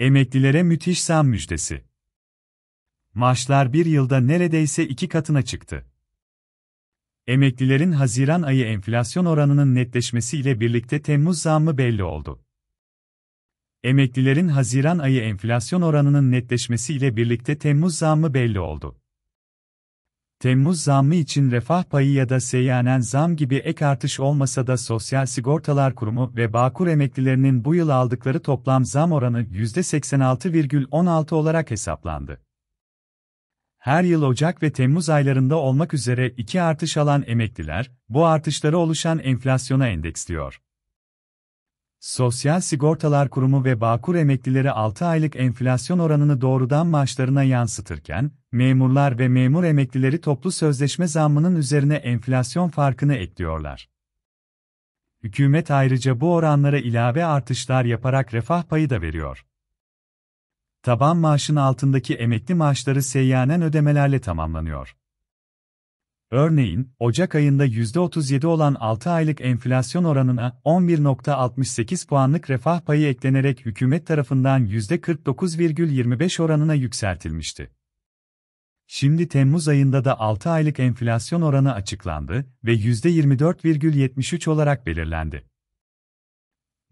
Emeklilere müthiş zam müjdesi. Maaşlar bir yılda neredeyse iki katına çıktı. Emeklilerin Haziran ayı enflasyon oranının netleşmesiyle birlikte Temmuz zammı belli oldu. Emeklilerin Haziran ayı enflasyon oranının netleşmesiyle birlikte Temmuz zammı belli oldu. Temmuz zammı için refah payı ya da seyyanen zam gibi ek artış olmasa da Sosyal Sigortalar Kurumu ve Bağkur emeklilerinin bu yıl aldıkları toplam zam oranı %86,16 olarak hesaplandı. Her yıl Ocak ve Temmuz aylarında olmak üzere iki artış alan emekliler, bu artışları oluşan enflasyona endeksliyor. Sosyal Sigortalar Kurumu ve Bağkur emeklileri 6 aylık enflasyon oranını doğrudan maaşlarına yansıtırken, memurlar ve memur emeklileri toplu sözleşme zammının üzerine enflasyon farkını ekliyorlar. Hükümet ayrıca bu oranlara ilave artışlar yaparak refah payı da veriyor. Taban maaşın altındaki emekli maaşları seyyanen ödemelerle tamamlanıyor. Örneğin, Ocak ayında %37 olan 6 aylık enflasyon oranına 11.68 puanlık refah payı eklenerek hükümet tarafından %49,25 oranına yükseltilmişti. Şimdi Temmuz ayında da 6 aylık enflasyon oranı açıklandı ve %24,73 olarak belirlendi.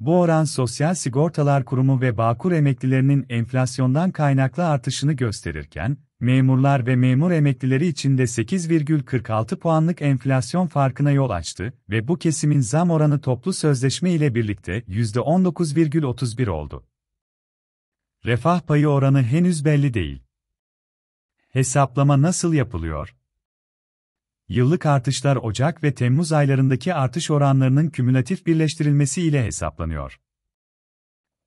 Bu oran Sosyal Sigortalar Kurumu ve Bağkur emeklilerinin enflasyondan kaynaklı artışını gösterirken, memurlar ve memur emeklileri için de 8,46 puanlık enflasyon farkına yol açtı ve bu kesimin zam oranı toplu sözleşme ile birlikte %19,31 oldu. Refah payı oranı henüz belli değil. Hesaplama nasıl yapılıyor? Yıllık artışlar Ocak ve Temmuz aylarındaki artış oranlarının kümülatif birleştirilmesi ile hesaplanıyor.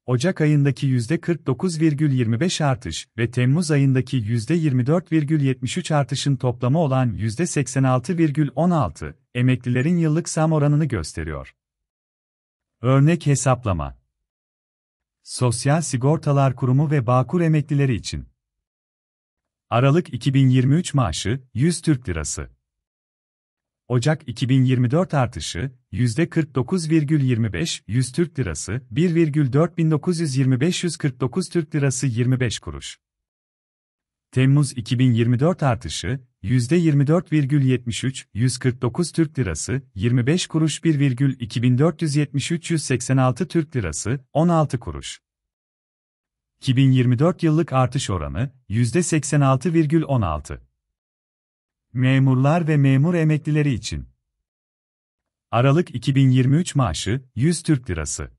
Ocak ayındaki %49,25 artış ve Temmuz ayındaki %24,73 artışın toplamı olan %86,16, emeklilerin yıllık zam oranını gösteriyor. Örnek hesaplama Sosyal Sigortalar Kurumu ve Bağkur emeklileri için Aralık 2023 maaşı 100 Türk Lirası Ocak 2024 artışı %49,25, 100 Türk Lirası 1,4925 Türk Lirası 25 kuruş. Temmuz 2024 artışı %24,73, 149 Türk Lirası 25 kuruş 1,247386 Türk Lirası 16 kuruş. 2024 yıllık artış oranı %86,16. Memurlar ve memur emeklileri için. Aralık 2023 maaşı 100 Türk Lirası.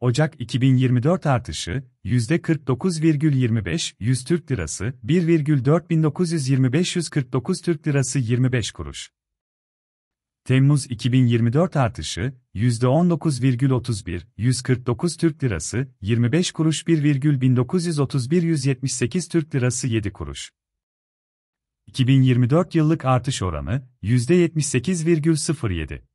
Ocak 2024 artışı %49,25 100 Türk Lirası 1,4925 Türk Lirası 25 kuruş. Temmuz 2024 artışı %19,31 149 Türk Lirası 25 kuruş 1,1931 178 Türk Lirası 7 kuruş. 2024 yıllık artış oranı %78,07.